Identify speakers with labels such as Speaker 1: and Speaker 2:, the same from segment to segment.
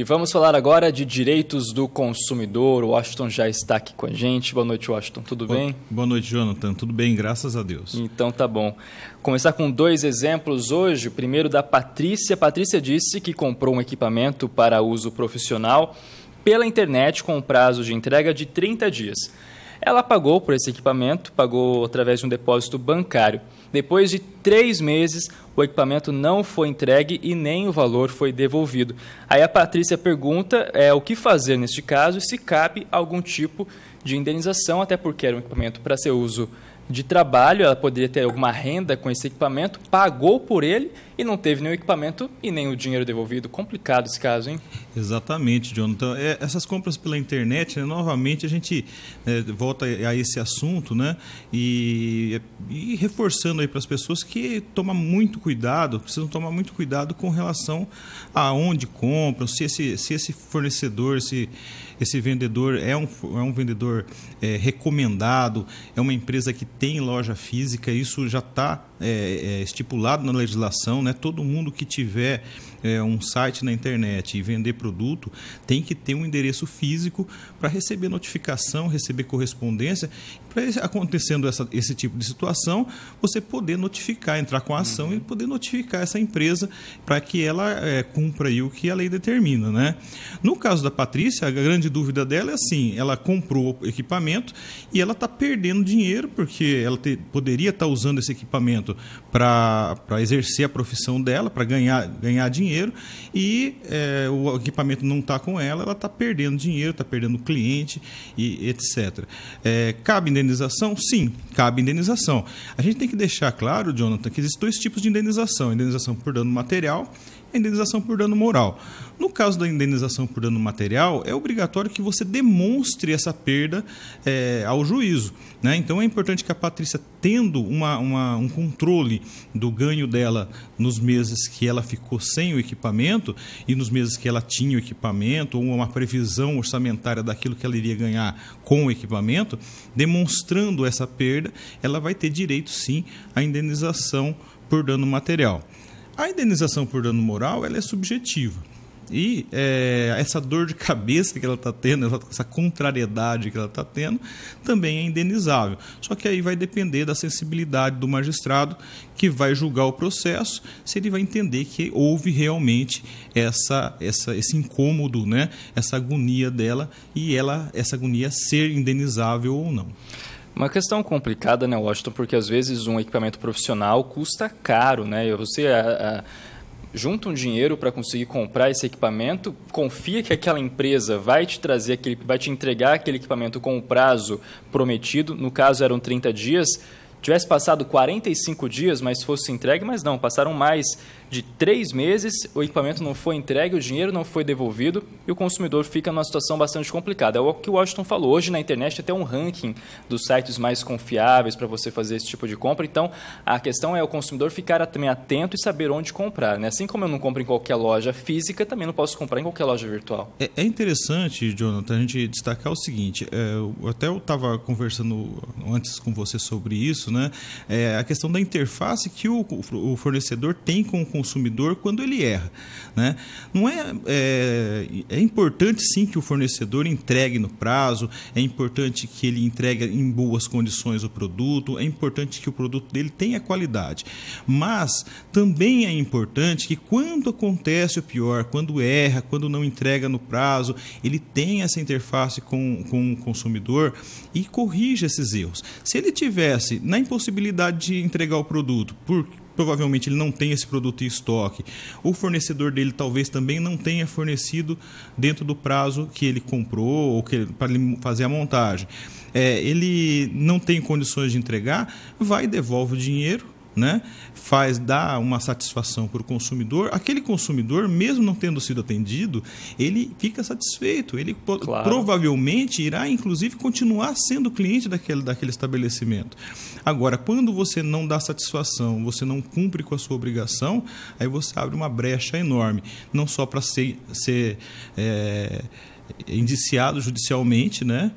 Speaker 1: E vamos falar agora de direitos do consumidor. O Washington já está aqui com a gente. Boa noite, Washington. Tudo bem? Boa noite, Jonathan. Tudo bem, graças a Deus. Então tá bom. Começar com dois exemplos hoje. O primeiro da Patrícia. Patrícia disse que comprou um equipamento para uso profissional pela internet com um prazo de entrega de 30 dias. Ela pagou por esse equipamento, pagou através de um depósito bancário. Depois de três meses, o equipamento não foi entregue e nem o valor foi devolvido. Aí a Patrícia pergunta é, o que fazer neste caso e se cabe algum tipo de indenização, até porque era um equipamento para ser uso de trabalho, ela poderia ter alguma renda com esse equipamento, pagou por ele e não teve nenhum equipamento e nem o dinheiro devolvido. Complicado esse caso, hein?
Speaker 2: Exatamente, Jonathan. Então, é, essas compras pela internet, né, novamente a gente é, volta a esse assunto, né? E, e reforçando aí para as pessoas que tomam muito cuidado, precisam tomar muito cuidado com relação a onde compram, se esse, se esse fornecedor, se esse vendedor é um, é um vendedor é, recomendado, é uma empresa que tem loja física, isso já está é, é, estipulado na legislação, né? Todo mundo que tiver é, um site na internet e vender produto tem que ter um endereço físico para receber notificação, receber correspondência. Para acontecendo essa, esse tipo de situação, você poder notificar, entrar com a ação uhum. e poder notificar essa empresa para que ela é, cumpra o que a lei determina, né? No caso da Patrícia, a grande dúvida dela é assim: ela comprou equipamento e ela está perdendo dinheiro porque ela te, poderia estar tá usando esse equipamento conhecimento para exercer a profissão dela, para ganhar, ganhar dinheiro, e é, o equipamento não está com ela, ela está perdendo dinheiro, está perdendo cliente e etc. É, cabe indenização? Sim, cabe indenização. A gente tem que deixar claro, Jonathan, que existem dois tipos de indenização: indenização por dano material a indenização por dano moral. No caso da indenização por dano material, é obrigatório que você demonstre essa perda é, ao juízo. Né? Então é importante que a Patrícia, tendo uma, uma, um controle do ganho dela nos meses que ela ficou sem o equipamento e nos meses que ela tinha o equipamento, ou uma previsão orçamentária daquilo que ela iria ganhar com o equipamento, demonstrando essa perda, ela vai ter direito sim à indenização por dano material. A indenização por dano moral ela é subjetiva. E é, essa dor de cabeça que ela está tendo, essa contrariedade que ela está tendo, também é indenizável. Só que aí vai depender da sensibilidade do magistrado que vai julgar o processo, se ele vai entender que houve realmente essa, essa, esse incômodo, né? essa agonia dela e ela, essa agonia ser indenizável ou não.
Speaker 1: Uma questão complicada, né, Washington, porque às vezes um equipamento profissional custa caro, né? Você a, a, junta um dinheiro para conseguir comprar esse equipamento, confia que aquela empresa vai te trazer aquele, vai te entregar aquele equipamento com o prazo prometido, no caso eram 30 dias, Tivesse passado 45 dias, mas fosse entregue, mas não, passaram mais de três meses, o equipamento não foi entregue, o dinheiro não foi devolvido e o consumidor fica numa situação bastante complicada. É o que o Washington falou. Hoje na internet até um ranking dos sites mais confiáveis para você fazer esse tipo de compra. Então a questão é o consumidor ficar também atento e saber onde comprar. Né? Assim como eu não compro em qualquer loja física, também não posso comprar em qualquer loja virtual.
Speaker 2: É, é interessante, Jonathan, a gente destacar o seguinte: é, eu até eu estava conversando antes com você sobre isso isso, né? É a questão da interface que o, o fornecedor tem com o consumidor quando ele erra, né? Não é, é, é importante sim que o fornecedor entregue no prazo, é importante que ele entregue em boas condições o produto, é importante que o produto dele tenha qualidade, mas também é importante que quando acontece o pior, quando erra, quando não entrega no prazo, ele tenha essa interface com, com o consumidor e corrija esses erros. Se ele tivesse na impossibilidade de entregar o produto, porque provavelmente ele não tem esse produto em estoque, o fornecedor dele talvez também não tenha fornecido dentro do prazo que ele comprou ou que para fazer a montagem. É, ele não tem condições de entregar, vai devolve o dinheiro né, faz dar uma satisfação para o consumidor, aquele consumidor, mesmo não tendo sido atendido, ele fica satisfeito. Ele claro. provavelmente irá, inclusive, continuar sendo cliente daquele, daquele estabelecimento. Agora, quando você não dá satisfação, você não cumpre com a sua obrigação, aí você abre uma brecha enorme, não só para ser, ser é, indiciado judicialmente, né,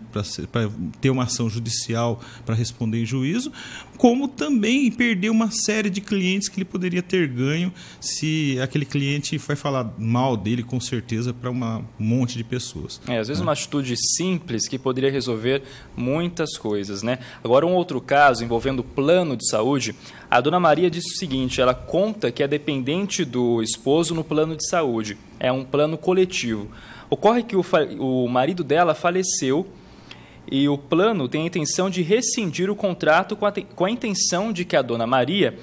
Speaker 2: para ter uma ação judicial para responder em juízo, como também perder uma série de clientes que ele poderia ter ganho se aquele cliente foi falar mal dele com certeza para um monte de pessoas.
Speaker 1: É, às vezes né? uma atitude simples que poderia resolver muitas coisas, né? Agora um outro caso envolvendo plano de saúde, a dona Maria disse o seguinte, ela conta que é dependente do esposo no plano de saúde é um plano coletivo. Ocorre que o, o marido dela faleceu e o plano tem a intenção de rescindir o contrato com a, com a intenção de que a dona Maria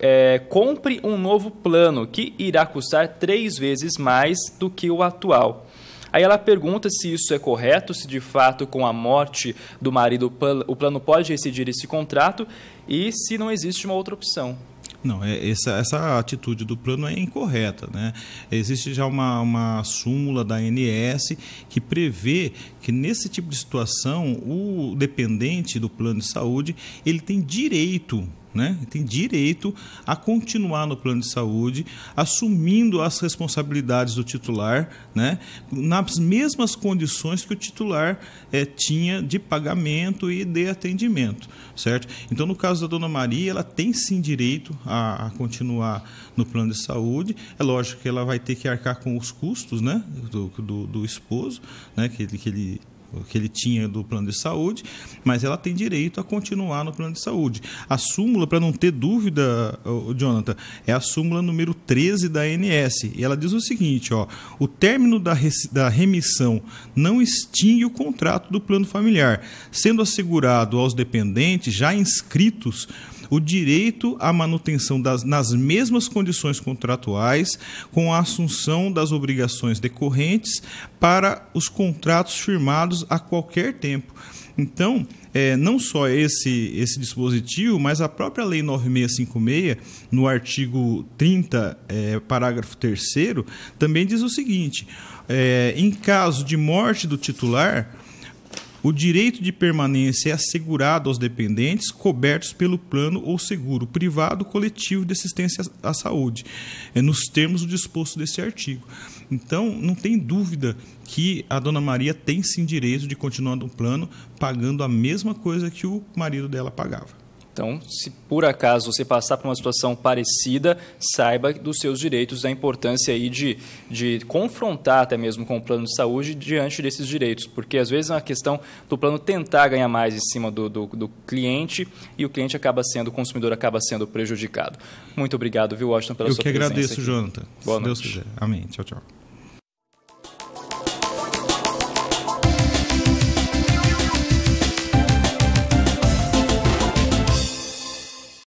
Speaker 1: é, compre um novo plano que irá custar três vezes mais do que o atual. Aí ela pergunta se isso é correto, se de fato com a morte do marido o plano pode rescindir esse contrato e se não existe uma outra opção.
Speaker 2: Não, é, essa, essa atitude do plano é incorreta. Né? Existe já uma, uma súmula da ANS que prevê que nesse tipo de situação o dependente do plano de saúde ele tem direito né? tem direito a continuar no plano de saúde, assumindo as responsabilidades do titular, né? nas mesmas condições que o titular é, tinha de pagamento e de atendimento, certo? Então, no caso da Dona Maria, ela tem sim direito a, a continuar no plano de saúde. É lógico que ela vai ter que arcar com os custos né? do, do, do esposo, né? que, que ele que ele tinha do plano de saúde, mas ela tem direito a continuar no plano de saúde. A súmula, para não ter dúvida, Jonathan, é a súmula número 13 da ANS. E ela diz o seguinte: ó, o término da, da remissão não extingue o contrato do plano familiar, sendo assegurado aos dependentes já inscritos o direito à manutenção das, nas mesmas condições contratuais, com a assunção das obrigações decorrentes para os contratos firmados a qualquer tempo. Então, é, não só esse, esse dispositivo, mas a própria Lei 9656, no artigo 30, é, parágrafo 3, também diz o seguinte: é, em caso de morte do titular, o direito de permanência é assegurado aos dependentes cobertos pelo plano ou seguro privado coletivo de assistência à saúde, é nos termos do disposto desse artigo. Então, não tem dúvida que a dona Maria tem sim direito de continuar no plano pagando a mesma coisa que o marido dela pagava.
Speaker 1: Então, se por acaso você passar por uma situação parecida, saiba dos seus direitos, da importância aí de, de confrontar até mesmo com o plano de saúde diante desses direitos, porque às vezes é uma questão do plano tentar ganhar mais em cima do, do, do cliente e o cliente acaba sendo, o consumidor acaba sendo prejudicado. Muito obrigado, viu, Washington, pela Eu sua presença. Eu que agradeço, Jonathan. Boa Se noite. Deus
Speaker 2: quiser. Amém. Tchau, tchau.